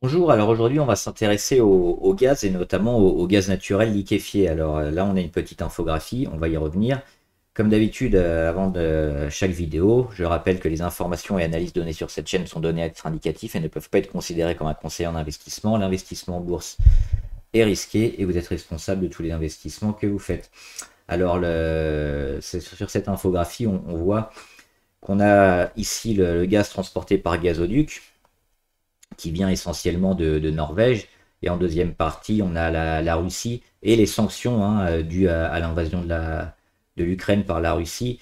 Bonjour, alors aujourd'hui on va s'intéresser au, gaz et notamment au, gaz naturel liquéfié. Alors euh, là on a une petite infographie, on va y revenir. Comme d'habitude, euh, avant de chaque vidéo, je rappelle que les informations et analyses données sur cette chaîne sont données à être indicatif et ne peuvent pas être considérées comme un conseil en investissement. L'investissement en bourse est risqué et vous êtes responsable de tous les investissements que vous faites. Alors sur cette infographie, on, voit qu'on a ici le gaz transporté par gazoduc qui vient essentiellement de, Norvège. Et en deuxième partie, on a la, Russie et les sanctions hein, euh, dues à, l'invasion de l'Ukraine par la Russie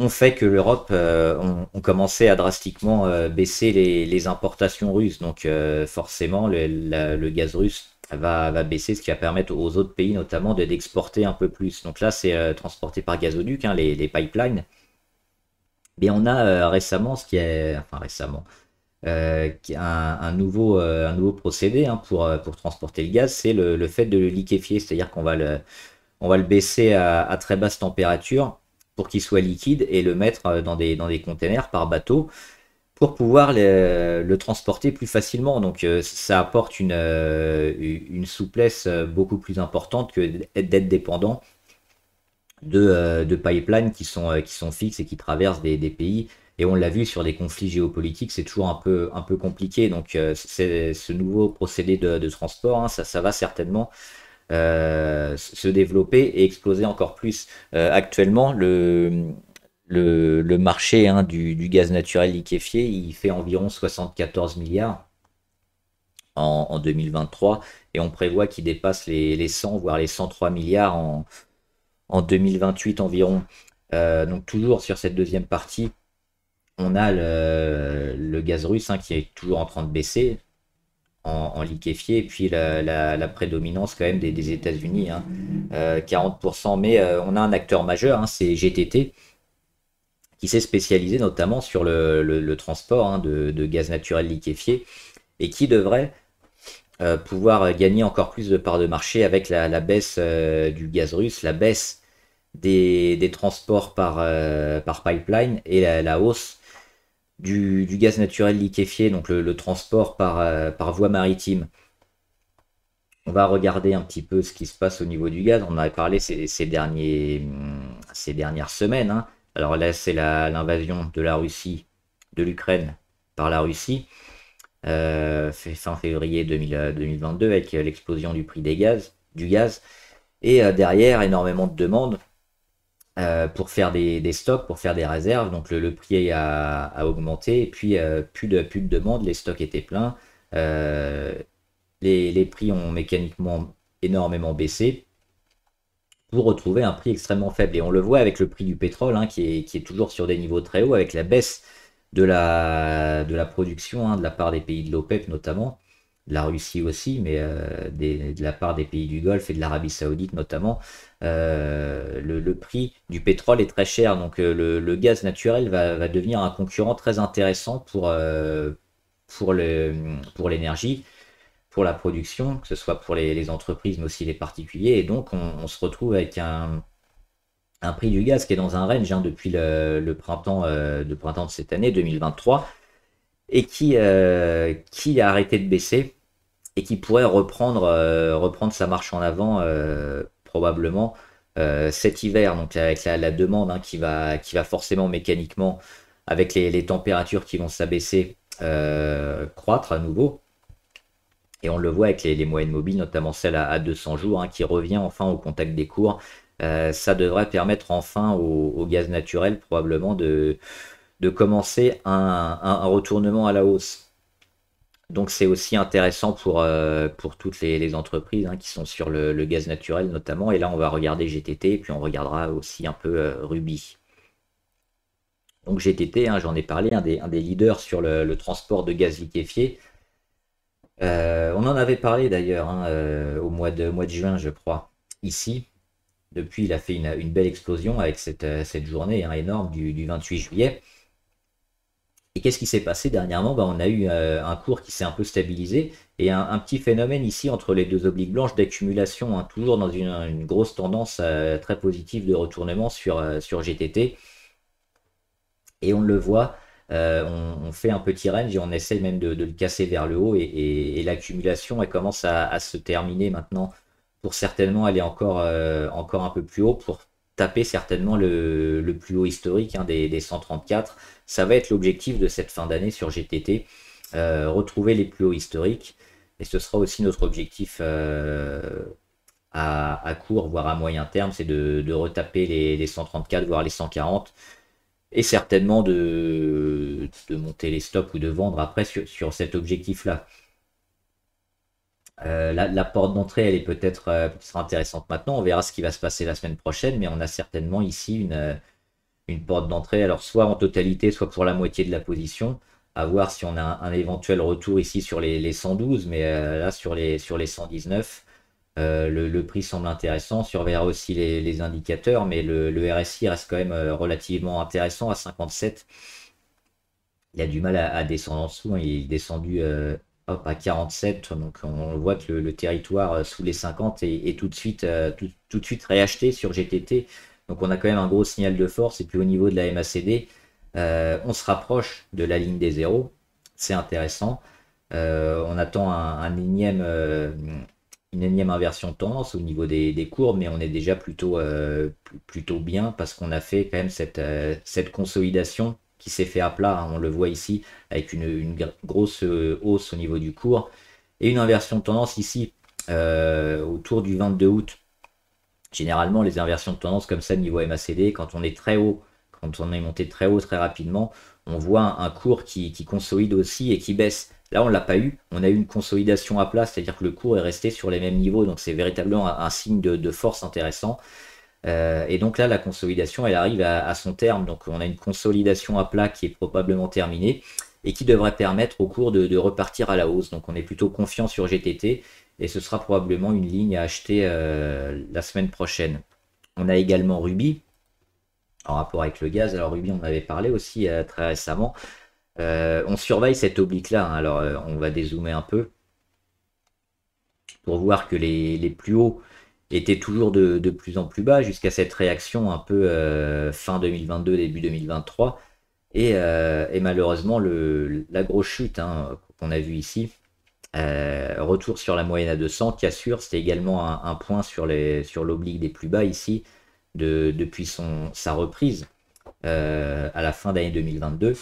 ont fait que l'Europe a euh, commencé à drastiquement euh, baisser les, importations russes. Donc forcément, le, gaz russe va, baisser, ce qui va permettre aux autres pays notamment d'exporter un peu plus. Donc là, c'est transporté par gazoduc, hein, les, les, pipelines. Mais on a récemment, ce qui est, enfin récemment, euh, euh, un, nouveau, procédé hein, euh, pour, transporter le gaz, c'est le, fait de le liquéfier, c'est-à-dire qu'on va le, baisser à, très basse température pour qu'il soit liquide et le mettre dans des, containers par bateau pour pouvoir le, transporter plus facilement. Donc ça apporte une, souplesse beaucoup plus importante que d'être dépendant de, pipelines qui sont, fixes et qui traversent des pays et on l'a vu sur les conflits géopolitiques, c'est toujours un peu, un peu compliqué. Donc euh, ce nouveau procédé de, transport, hein, ça, va certainement euh, se développer et exploser encore plus. Euh, actuellement, le, le, marché hein, du, gaz naturel liquéfié, il fait environ 74 milliards en, 2023 et on prévoit qu'il dépasse les, 100, voire les 103 milliards en, 2028 environ. donc toujours sur cette deuxième partie, on a le, gaz russe hein, qui est toujours en train de baisser en, liquéfié, et puis la, prédominance quand même des, États-Unis, 40%. Hein. Euh, mais euh, on a un acteur majeur, hein, c'est GTT, qui s'est spécialisé notamment sur le, transport de, gaz naturel liquéfié et qui devrait euh, pouvoir gagner encore plus de parts de marché avec la, baisse du gaz russe, la baisse des, transports par pipeline et la hausse du, gaz naturel liquéfié, donc le, transport par, euh, par voie maritime. On va regarder un petit peu ce qui se passe au niveau du gaz. On en avait parlé ces, derniers, hmm, ces dernières semaines. Hein. Alors là, c'est l'invasion de la Russie, de l'Ukraine par la Russie, euh, fin février 2022, euh, avec euh, l'explosion du prix des gaz, du gaz. Et derrière, énormément de demandes euh, pour faire des, stocks, pour faire des réserves. Donc le, prix a, augmenté et puis euh, plus, de, plus demande, les stocks étaient pleins. Euh, les, prix ont mécaniquement énormément baissé pour retrouver un prix extrêmement faible. Et on le voit avec le prix du pétrole hein, qui, est, toujours sur des niveaux très hauts, avec la baisse de la, production hein, de la part des pays de l'OPEP notamment de la Russie aussi, mais euh, de la part des pays du Golfe et de l'Arabie Saoudite notamment, euh, le, prix du pétrole est très cher. Donc euh, le, gaz naturel va, devenir un concurrent très intéressant pour, pour, le, pour l'énergie, pour la production, que ce soit pour les, entreprises mais aussi les particuliers. Et donc on, se retrouve avec un, un prix du gaz qui est dans un range hein, depuis le, le printemps, euh, printemps de cette année 2023 et qui, qui a arrêté de baisser et qui pourrait euh, reprendre, sa marche en avant euh, probablement euh, cet hiver. Donc avec la, demande hein, qui, va, forcément mécaniquement, avec les, températures qui vont s'abaisser, croître à nouveau. Et on le voit avec les, moyennes mobiles, notamment celle à, 200 jours, hein, qui revient enfin au contact des cours. ça devrait permettre enfin au, gaz naturel probablement de, commencer un retournement à la hausse. Donc c'est aussi intéressant pour, euh, pour toutes les, entreprises hein, qui sont sur le, gaz naturel notamment. Et là, on va regarder GTT et puis on regardera aussi un peu euh, Ruby. Donc GTT, hein, j'en ai parlé, un des, leaders sur le, transport de gaz liquéfié. Euh, on en avait parlé d'ailleurs hein, au mois de, juin, je crois, ici. Depuis, il a fait une, belle explosion avec cette, cette journée énorme du 28 juillet. Et qu'est-ce qui s'est passé dernièrement ben, On a eu euh, un cours qui s'est un peu stabilisé et un, petit phénomène ici entre les deux obliques blanches d'accumulation, hein, toujours dans une, grosse tendance euh, très positive de retournement sur, euh, sur GTT. Et on le voit, on, fait un petit range et on essaie même de, le casser vers le haut et, l'accumulation commence à, se terminer maintenant pour certainement aller encore, encore un peu plus haut pour taper certainement le, plus haut historique hein, des, 134. Ça va être l'objectif de cette fin d'année sur GTT, euh, retrouver les plus hauts historiques. Et ce sera aussi notre objectif euh, à, court, voire à moyen terme, c'est de, retaper les, 134, voire les 140. Et certainement de, monter les stops ou de vendre après sur cet objectif-là. Euh, la, porte d'entrée, elle est euh, peut-être sera intéressante maintenant. On verra ce qui va se passer la semaine prochaine, mais on a certainement ici une, euh, une porte d'entrée. Alors, soit en totalité, soit pour la moitié de la position. À voir si on a un, éventuel retour ici sur les, 112, mais là, sur les, sur les 119, le, prix semble intéressant. On aussi les, indicateurs, mais le, RSI reste quand même relativement intéressant à 57. Il a du mal à, descendre en dessous. Hein. Il est descendu à 47. Donc on voit que le, territoire euh, sous les 50 est, tout, de suite, euh, tout, de suite réacheté sur GTT. Donc on a quand même un gros signal de force. Et puis au niveau de la MACD, euh, on se rapproche de la ligne des zéros. C'est intéressant. on attend un, énième, une énième inversion de tendance au niveau des, des courbes, mais on est déjà plutôt, plutôt bien parce qu'on a fait quand même cette, cette consolidation qui s'est fait à plat, hein, on le voit ici, avec une, grosse euh, hausse au niveau du cours, et une inversion de tendance ici, euh, autour du 22 août. Généralement, les inversions de tendance comme ça, niveau MACD, quand on est très haut, quand on est monté très haut très rapidement, on voit un, cours qui, consolide aussi et qui baisse. Là, on ne l'a pas eu, on a eu une consolidation à plat, c'est-à-dire que le cours est resté sur les mêmes niveaux, donc c'est véritablement un, signe de force intéressant. Euh, et donc là, la consolidation, elle arrive à, son terme. Donc on a une consolidation à plat qui est probablement terminée et qui devrait permettre au cours de, repartir à la hausse. Donc on est plutôt confiant sur GTT et ce sera probablement une ligne à acheter euh, la semaine prochaine. On a également Ruby en rapport avec le gaz. Alors Ruby, on avait parlé aussi euh, très récemment. on surveille cette oblique-là. Hein. Alors on va dézoomer un peu pour voir que les plus hauts était toujours de, plus en plus bas jusqu'à cette réaction un peu euh, fin 2022, début 2023. Euh, et, malheureusement, le, la grosse chute hein, qu'on a vue ici, euh, retour sur la moyenne à 200, qui assure c'était également un, point sur l'oblique sur des plus bas ici de, depuis son, sa reprise à la fin d'année 2022.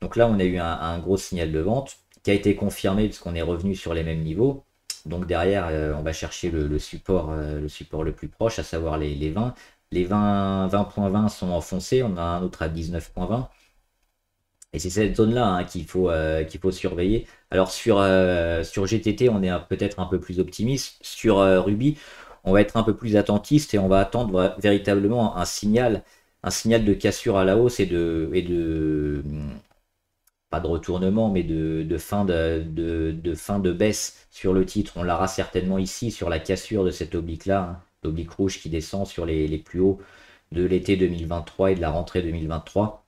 Donc là, on a eu un gros signal de vente qui a été confirmé puisqu'on est revenu sur les mêmes niveaux. Donc derrière, euh, on va chercher le, support, euh, le support le plus proche, à savoir les, les 20. Les 20.20 sont enfoncés, on a un autre à 19.20. Et c'est cette zone-là hein, qu'il faut, euh, qu'il faut surveiller. Alors sur, sur GTT, on est peut-être un peu plus optimiste. Sur Ruby, on va être un peu plus attentiste et on va attendre véritablement un signal, un signal de cassure à la hausse et de, et de, pas de retournement, mais de, fin de, fin de baisse sur le titre. On l'aura certainement ici sur la cassure de cette oblique-là, hein, l'oblique rouge qui descend sur les, plus hauts de l'été 2023 et de la rentrée 2023.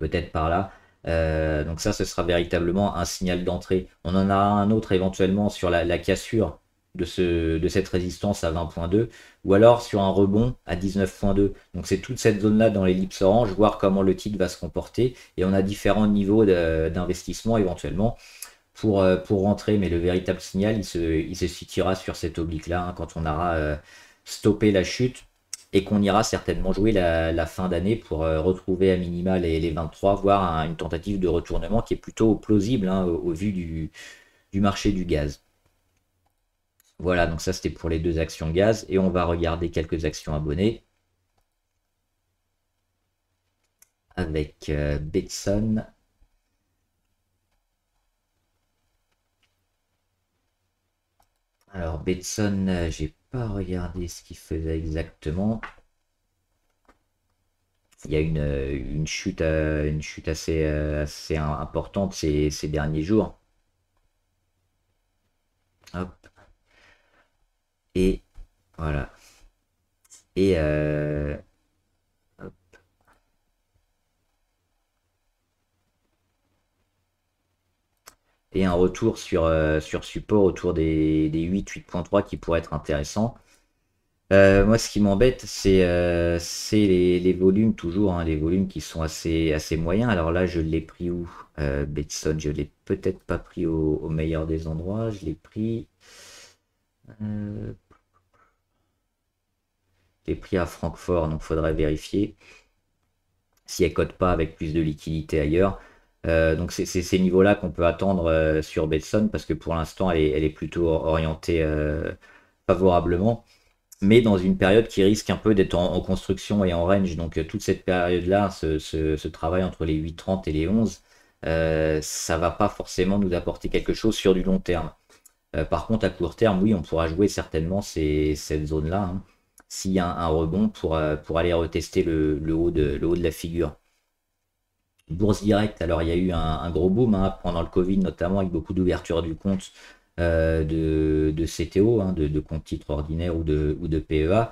Peut-être par là. Euh, donc ça, ce sera véritablement un signal d'entrée. On en aura un autre éventuellement sur la, la cassure de, cette résistance à 20.2 ou alors sur un rebond à 19.2. Donc c'est toute cette zone-là dans l'ellipse orange, voir comment le titre va se comporter et on a différents niveaux d'investissement éventuellement pour, euh, pour rentrer. Mais le véritable signal, il se, il se situera sur cette oblique-là hein, quand on aura euh, stoppé la chute et qu'on ira certainement jouer la, fin d'année pour euh, retrouver à minima les, 23, voire une tentative de retournement qui est plutôt plausible hein, au, vu du marché du gaz. Voilà, donc ça c'était pour les deux actions gaz. Et on va regarder quelques actions abonnées. Avec euh, Betson. Alors Betson, je euh, j'ai pas regardé ce qu'il faisait exactement. Il y a une, euh, une chute, une chute assez, assez importante ces, ces derniers jours. Hop. Et voilà. Et euh, Et un retour sur, euh, sur support autour des, des 8, 8.3 qui pourrait être intéressant. Euh, moi, ce qui m'embête, c'est les, volumes, toujours, hein, les volumes qui sont assez, assez moyens. Alors là, je l'ai pris où euh, Betson, je l'ai peut-être pas pris au, au, meilleur des endroits. Je l'ai pris pris à Francfort, donc faudrait vérifier si elle cote pas avec plus de liquidité ailleurs. Euh, donc c'est ces niveaux-là qu'on peut attendre euh, sur Betson parce que pour l'instant elle, est plutôt orientée euh, favorablement, mais dans une période qui risque un peu d'être en, construction et en range. Donc toute cette période-là, ce, travail entre les 8,30 et les 11, ça va pas forcément nous apporter quelque chose sur du long terme. par contre à court terme, oui, on pourra jouer certainement ces, cette zone-là. Hein s'il y a un, rebond pour, euh, pour aller retester le, haut de, le haut de la figure. Bourse directe, alors il y a eu un, gros boom hein, pendant le Covid, notamment avec beaucoup d'ouverture du compte euh, de, de, CTO, hein, de, compte titre ordinaire ou de, ou de PEA.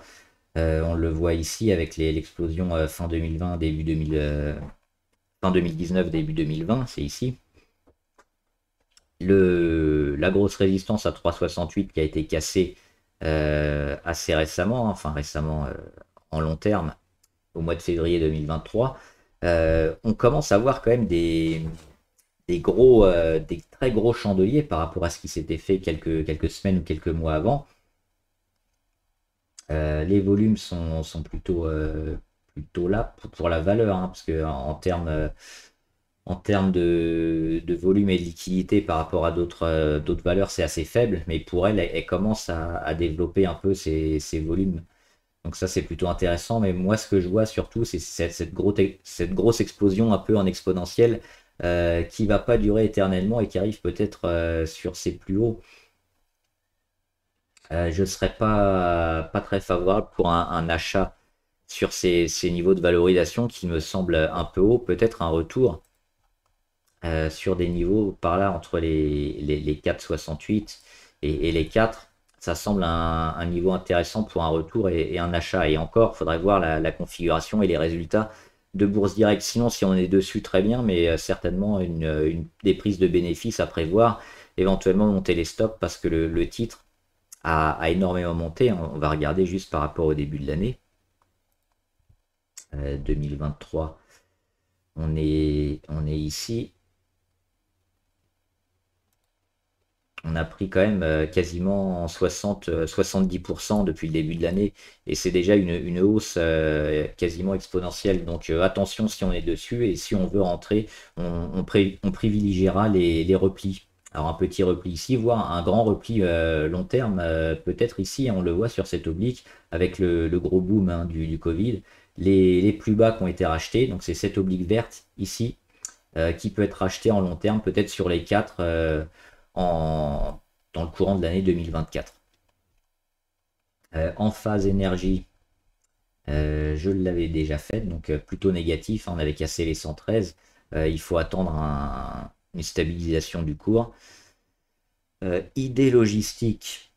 Euh, on le voit ici avec l'explosion fin 2020, début 2000, fin 2019, début 2020, c'est ici. Le, la grosse résistance à 3,68 qui a été cassée euh, assez récemment, hein, enfin récemment euh, en long terme, au mois de février 2023, euh, on commence à voir quand même des, des gros, des très gros chandeliers par rapport à ce qui s'était fait quelques, quelques semaines ou quelques mois avant. les volumes sont, plutôt, plutôt là pour, la valeur, hein, parce que en termes en termes de, volume et de liquidité par rapport à d'autres euh, valeurs, c'est assez faible, mais pour elle, elle, commence à, développer un peu ses, volumes. Donc ça, c'est plutôt intéressant, mais moi, ce que je vois surtout, c'est cette, grosse explosion un peu en exponentielle qui euh, qui va pas durer éternellement et qui arrive peut-être euh, sur ses plus hauts. je ne serais pas, très favorable pour un, achat sur ces, niveaux de valorisation qui me semblent un peu haut, peut-être un retour euh, sur des niveaux par là entre les, les, 4,68 et, les 4. Ça semble un, niveau intéressant pour un retour et, un achat. Et encore, il faudrait voir la, configuration et les résultats de Bourse Direct. Sinon, si on est dessus, très bien, mais euh, certainement une, des prises de bénéfices à prévoir, éventuellement monter les stocks parce que le, titre a, énormément monté. On va regarder juste par rapport au début de l'année. 2023, euh, on est, on est ici. on a pris quand même euh, quasiment 60, 70% euh, depuis le début de l'année et c'est déjà une, hausse euh, quasiment exponentielle. Donc attention si on est dessus et si on veut rentrer, on, privilégiera les, replis. Alors un petit repli ici, voire un grand repli long terme, peut-être ici, hein, on le voit sur cet oblique avec le, gros boom hein, du, du, Covid, les, plus bas qui ont été rachetés, donc c'est cette oblique verte ici qui peut être rachetée en long terme, peut-être sur les 4, dans le courant de l'année 2024. Euh, en phase énergie, euh, je l'avais déjà fait donc euh, plutôt négatif. on avait cassé les 113. il faut attendre une stabilisation du cours. idée logistique,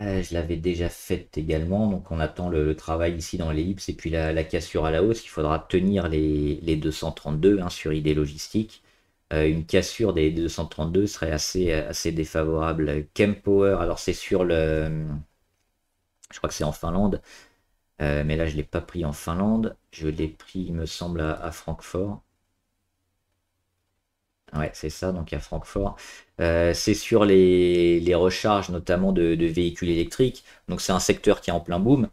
je l'avais déjà faite également, donc on attend le, travail ici dans l'ellipse et puis la, cassure à la hausse. Il faudra tenir les, les 232 hein, sur idée logistique. Euh, une cassure des 232 serait assez, assez défavorable. Kempower, alors c'est sur le. Je crois que c'est en Finlande. Euh, mais là, je ne l'ai pas pris en Finlande. Je l'ai pris, il me semble, à, Francfort. Ouais, c'est ça, donc à Francfort. Euh, c'est sur les, recharges, notamment de, de véhicules électriques. Donc, c'est un secteur qui est en plein boom.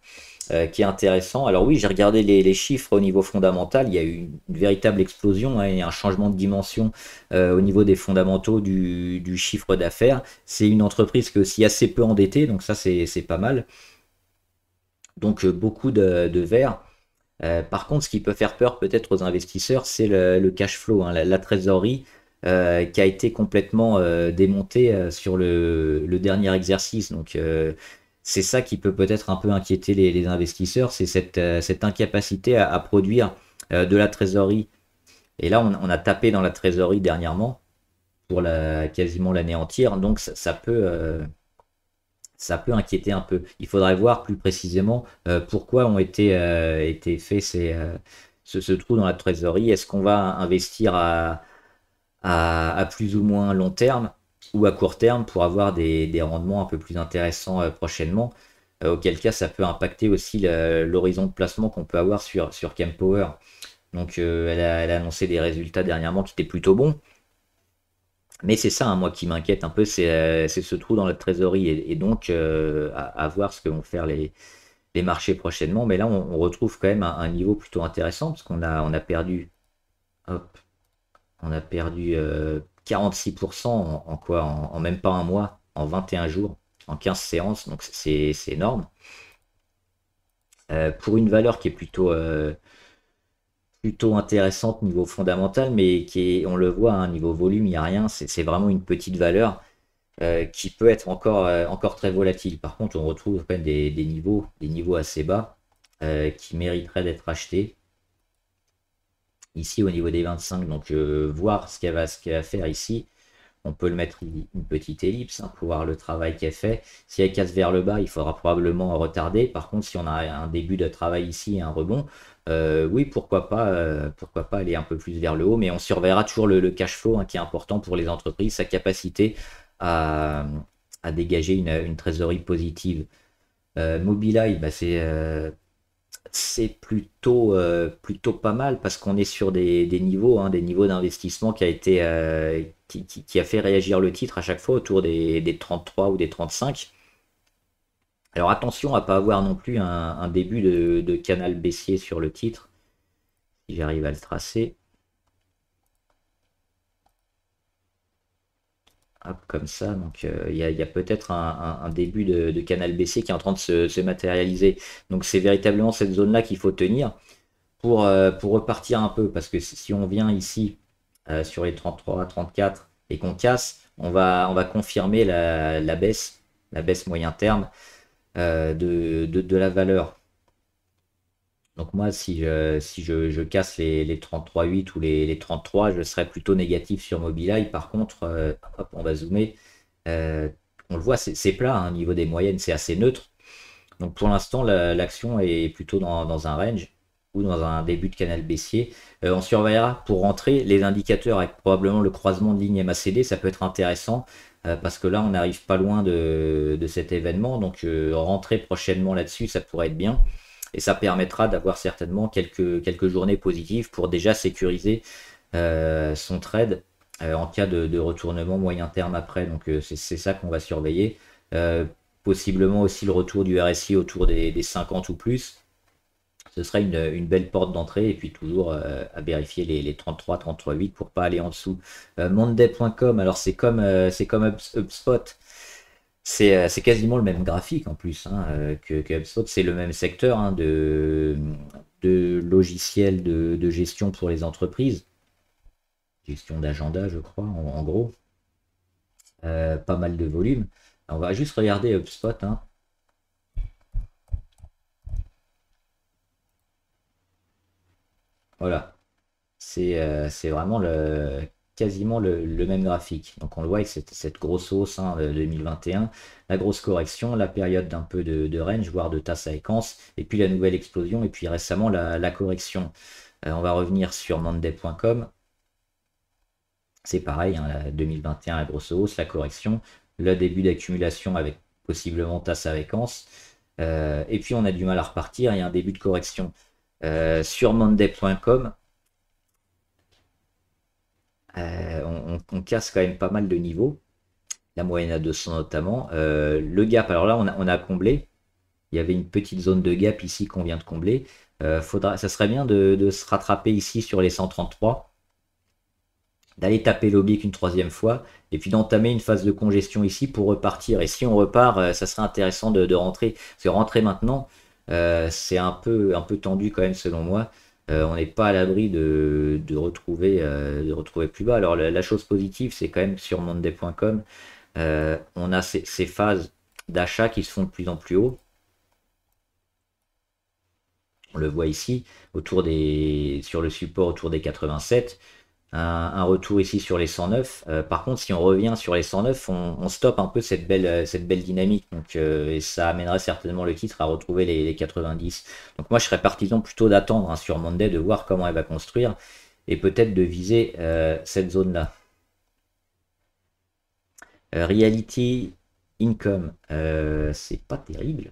Euh, qui est intéressant. Alors oui, j'ai regardé les, chiffres au niveau fondamental, il y a eu une, véritable explosion hein, et un changement de dimension euh, au niveau des fondamentaux du, chiffre d'affaires. C'est une entreprise qui est aussi assez peu endettée, donc ça c'est pas mal. Donc euh, beaucoup de, de par contre, ce qui peut faire peur peut-être aux investisseurs, c'est le, cash flow, hein, la, trésorerie. qui a été complètement démontée sur le, le, dernier exercice. Donc c'est ça qui peut peut-être un peu inquiéter les, investisseurs, c'est cette, euh, incapacité à, produire euh, de la trésorerie. Et là, on, a tapé dans la trésorerie dernièrement pour quasiment l'année entière, donc ça, peut euh, ça peut inquiéter un peu. Il faudrait voir plus précisément pourquoi ont été, été faits ces, ce, trou dans la trésorerie. Est-ce qu'on va investir à, plus ou moins long terme ou à court terme pour avoir des, rendements un peu plus intéressants euh, prochainement, euh, auquel cas ça peut impacter aussi l'horizon de placement qu'on peut avoir sur, sur Power. Donc euh, elle a, annoncé des résultats dernièrement qui étaient plutôt bons. Mais c'est ça, hein, moi, qui m'inquiète un peu, c'est ce trou dans la trésorerie. Et, donc, à, voir ce que vont faire les, marchés prochainement. Mais là, on, retrouve quand même un, niveau plutôt intéressant, parce qu'on a, on a perdu... Hop, on a perdu 46% en, quoi en, même pas un mois, en 21 jours, en 15 séances, donc c'est énorme. Euh, pour une valeur qui est plutôt, euh, plutôt intéressante niveau fondamental, mais qui on le voit, hein, niveau volume, il n'y a rien, c'est vraiment une petite valeur. Euh, qui peut être encore, encore très volatile. Par contre, on retrouve quand des, des niveaux, des niveaux assez bas qui mériteraient d'être achetés ici au niveau des 25. Donc euh, voir ce qu'elle va, qu va, faire ici. On peut le mettre une petite ellipse hein, pour voir le travail qui qu'elle fait. Si elle casse vers le bas, il faudra probablement retarder. Par contre, si on a un début de travail ici et un rebond, euh, oui, pourquoi pas, euh, pourquoi pas aller un peu plus vers le haut. Mais on surveillera toujours le, cash flow hein, qui est important pour les entreprises, sa capacité à, à dégager une, trésorerie positive. Euh, Mobileye, bah c'est c'est plutôt, euh, plutôt pas mal parce qu'on est sur des, des niveaux, hein, des niveaux d'investissement qui a été euh, qui, qui, a fait réagir le titre à chaque fois autour des, des, 33 ou des 35. Alors attention à pas avoir non plus un, début de, de, canal baissier sur le titre, si j'arrive à le tracer. comme ça. Donc, euh, il y a, peut-être un, début de, canal baissier qui est en train de se, matérialiser. Donc, c'est véritablement cette zone-là qu'il faut tenir pour, euh, repartir un peu. Parce que si on vient ici euh, sur les 33 à 34 et qu'on casse, on va, on va confirmer la, baisse, la baisse moyen terme de, la valeur. Donc moi, si je, casse les, les 33.8 ou les, 33, je serais plutôt négatif sur Mobileye. Par contre, euh, on va zoomer. Euh, on le voit, c'est plat, hein, au niveau des moyennes, c'est assez neutre. Donc pour l'instant, l'action est plutôt dans, un range ou dans un début de canal baissier. Euh, on surveillera pour rentrer les indicateurs avec probablement le croisement de ligne MACD, ça peut être intéressant parce que là, on n'arrive pas loin de, de, cet événement. Donc rentrer prochainement là-dessus, ça pourrait être bien et ça permettra d'avoir certainement quelques, quelques journées positives pour déjà sécuriser euh, son trade euh, en cas de, retournement moyen terme après. Donc euh, c'est ça qu'on va surveiller. possiblement aussi le retour du RSI autour des, 50 ou plus. Ce serait une, belle porte d'entrée et puis toujours à vérifier les, les, 33, 38 pour pas aller en dessous. Monday.com, alors c'est comme, c'est comme euh, c'est quasiment le même graphique en plus hein, euh, que, que, HubSpot. C'est le même secteur hein, de, de logiciels de, gestion pour les entreprises. Gestion d'agenda, je crois, en, gros. Euh, pas mal de volume. on va juste regarder HubSpot. Hein. Voilà. C'est vraiment le, quasiment le, même graphique. Donc on le voit avec cette, grosse hausse 2021, hein, euh, la grosse correction, la période d'un peu de, range, voire de tasse à équence et puis la nouvelle explosion, et puis récemment la, correction. Euh, on va revenir sur monday.com. C'est pareil, 2021, hein, la grosse hausse, la correction, le début d'accumulation avec possiblement tasse à vacances, euh, et puis on a du mal à repartir, il y a un début de correction. sur monday.com, euh, on, casse quand même pas mal de niveaux. La moyenne à 200 notamment. Euh, le gap, alors là, on a, comblé. Il y avait une petite zone de gap ici qu'on vient de combler. Euh, faudra, ça serait bien de, se rattraper ici sur les 133, d'aller taper l'oblique une troisième fois, et puis d'entamer une phase de congestion ici pour repartir. Et si on repart, ça serait intéressant de, rentrer. Parce que rentrer maintenant, c'est peu, un peu tendu quand même selon moi. Euh, on n'est pas à l'abri de, retrouver, de retrouver plus euh, bas. Alors la, chose positive, c'est quand même sur monday.com, euh, on a ces, phases d'achat qui se font de plus en plus haut. On le voit ici, autour des, sur le support autour des 87 un, retour ici sur les 109. Euh, par contre, si on revient sur les 109, on, stoppe un peu cette belle, euh, cette belle dynamique. Donc, euh, et ça amènerait certainement le titre à retrouver les, 90. Donc moi, je serais partisan plutôt d'attendre hein, sur Monday, de voir comment elle va construire et peut-être de viser cette zone-là. reality Income, c'est pas terrible.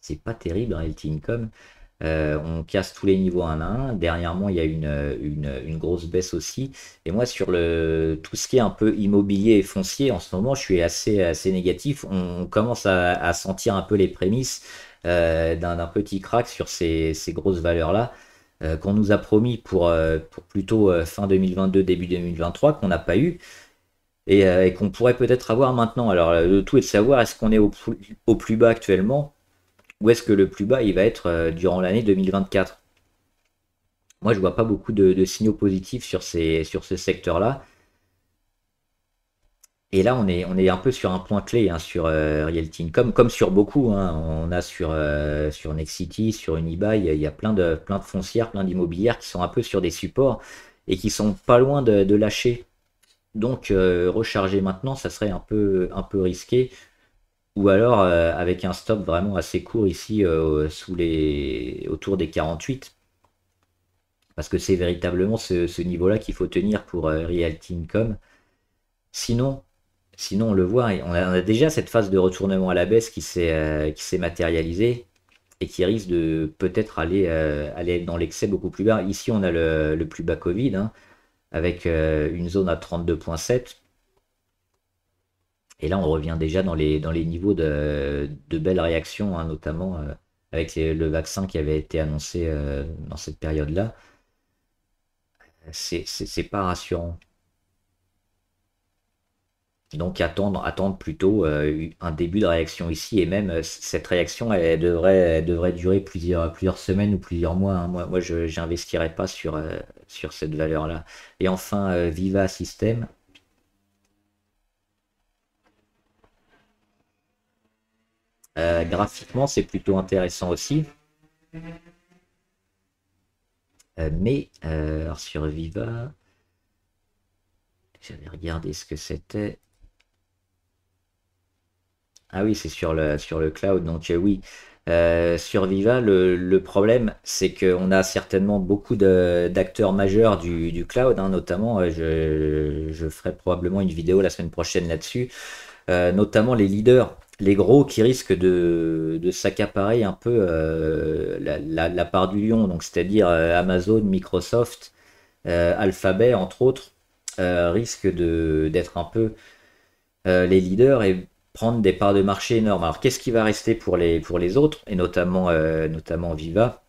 C'est pas terrible, Reality Income. Euh, on casse tous les niveaux un à un. Dernièrement, il y a une, une, grosse baisse aussi. Et moi, sur le, tout ce qui est un peu immobilier et foncier, en ce moment, je suis assez, assez négatif. On, commence à, sentir un peu les prémices euh, d'un petit crack sur ces, grosses valeurs-là euh, qu'on nous a promis pour, pour plutôt fin 2022, début 2023, qu'on n'a pas eu et, qu'on pourrait peut-être avoir maintenant. Alors, le tout est de savoir est-ce qu'on est au, au plus bas actuellement où est-ce que le plus bas il va être euh, durant l'année 2024 Moi, je vois pas beaucoup de, signaux positifs sur, ces, sur ce secteur-là. Et là, on est, on est un peu sur un point clé hein, sur euh, Realty comme sur beaucoup. Hein. on a sur, sur euh, sur Nexity, sur Unibail, il y, a plein de, plein de foncières, plein d'immobilières qui sont un peu sur des supports et qui sont pas loin de, lâcher. Donc, recharger maintenant, ça serait un peu, un peu risqué ou alors euh, avec un stop vraiment assez court ici euh, sous les autour des 48 parce que c'est véritablement ce, niveau là qu'il faut tenir pour euh, Realty Income sinon sinon on le voit on a, déjà cette phase de retournement à la baisse qui s'est euh, qui s'est matérialisée et qui risque de peut-être aller aller dans l'excès beaucoup plus bas ici on a le, le plus bas Covid hein, avec une zone à 32.7 et là, on revient déjà dans les, dans les niveaux de, belles réactions, hein, notamment euh, avec le vaccin qui avait été annoncé euh, dans cette période-là. C'est pas rassurant. Donc attendre, attendre plutôt euh, un début de réaction ici et même cette réaction, elle, devrait, devrait durer plusieurs, plusieurs semaines ou plusieurs mois. Hein. Moi, moi je n'investirais pas sur, sur cette valeur-là. Et enfin, Viva System Euh, graphiquement, c'est plutôt intéressant aussi. Euh, mais, euh, sur Viva, j'avais regardé ce que c'était. Ah oui, c'est sur le, sur le cloud, donc oui. sur Viva, le, le problème, c'est qu'on a certainement beaucoup d'acteurs majeurs du, cloud, hein. notamment, je, je, ferai probablement une vidéo la semaine prochaine là-dessus, notamment les leaders les gros qui risquent de, s'accaparer un peu euh, la, part du lion, donc c'est-à-dire euh, Amazon, Microsoft, euh, Alphabet, entre autres, risquent d'être un peu les leaders et prendre des parts de marché énormes. Alors qu'est-ce qui va rester pour les, pour les autres, et notamment, notamment Viva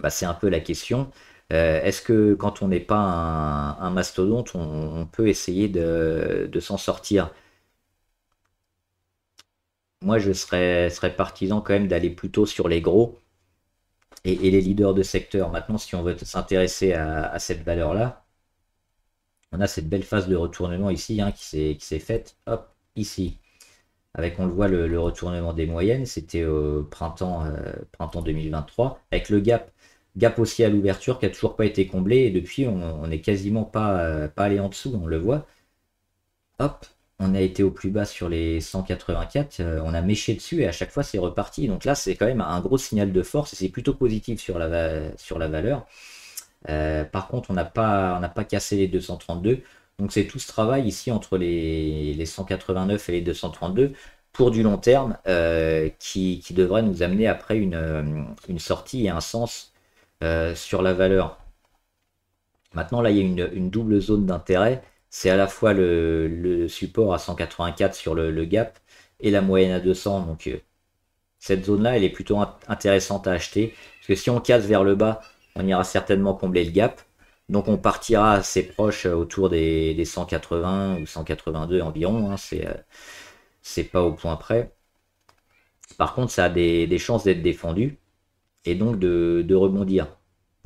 bah, C'est un peu la question. Est-ce que quand on n'est pas un, mastodonte, on, peut essayer de, de s'en sortir moi, je serais, partisan quand même d'aller plutôt sur les gros et, les leaders de secteur. Maintenant, si on veut s'intéresser à, cette valeur-là, on a cette belle phase de retournement ici hein, qui s'est faite, hop, ici. Avec, on le voit, le, retournement des moyennes, c'était au printemps, euh, printemps 2023, avec le gap gap aussi à l'ouverture qui n'a toujours pas été comblé et depuis on n'est quasiment pas, euh, pas allé en dessous, on le voit. Hop, on a été au plus bas sur les 184, euh, on a méché dessus et à chaque fois c'est reparti. Donc là c'est quand même un gros signal de force et c'est plutôt positif sur la, sur la valeur. Euh, par contre on n'a pas, on pas cassé les 232. Donc c'est tout ce travail ici entre les, 189 et les 232 pour du long terme euh, qui, devrait nous amener après une, sortie et un sens sur la valeur. Maintenant là il y a une double zone d'intérêt c'est à la fois le, support à 184 sur le, gap et la moyenne à 200. Donc euh, cette zone-là, elle est plutôt intéressante à acheter. Parce que si on casse vers le bas, on ira certainement combler le gap. Donc on partira assez proche euh, autour des, 180 ou 182 environ. Hein. Euh, c'est pas au point près. Par contre, ça a des, chances d'être défendu et donc de rebondir.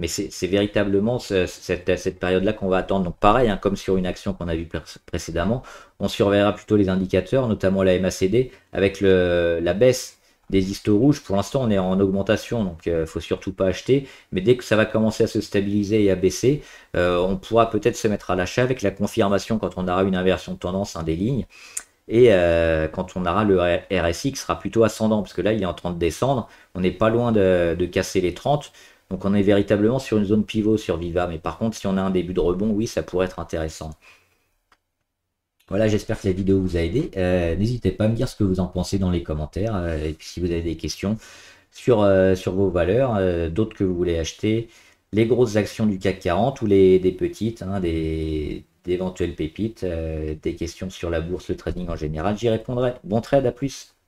Mais c'est véritablement cette, période-là qu'on va attendre. Donc pareil, hein, comme sur une action qu'on a vue précédemment, on surveillera plutôt les indicateurs, notamment la MACD, avec la baisse des histos rouges. Pour l'instant, on est en augmentation, donc il euh, ne faut surtout pas acheter. Mais dès que ça va commencer à se stabiliser et à baisser, euh, on pourra peut-être se mettre à l'achat avec la confirmation quand on aura une inversion de tendance hein, des lignes. Et euh, quand on aura le RSI qui sera plutôt ascendant, parce que là, il est en train de descendre. On n'est pas loin de casser les 30. Donc on est véritablement sur une zone pivot sur Viva, mais par contre si on a un début de rebond, oui, ça pourrait être intéressant. Voilà, j'espère que la vidéo vous a aidé. Euh, n'hésitez pas à me dire ce que vous en pensez dans les commentaires, euh, et puis si vous avez des questions sur, euh, sur vos valeurs, d'autres que vous voulez acheter, les grosses actions du CAC 40 ou les, des petites, hein, des d'éventuelles pépites, des questions sur la bourse, le trading en général, j'y répondrai. Bon trade, à plus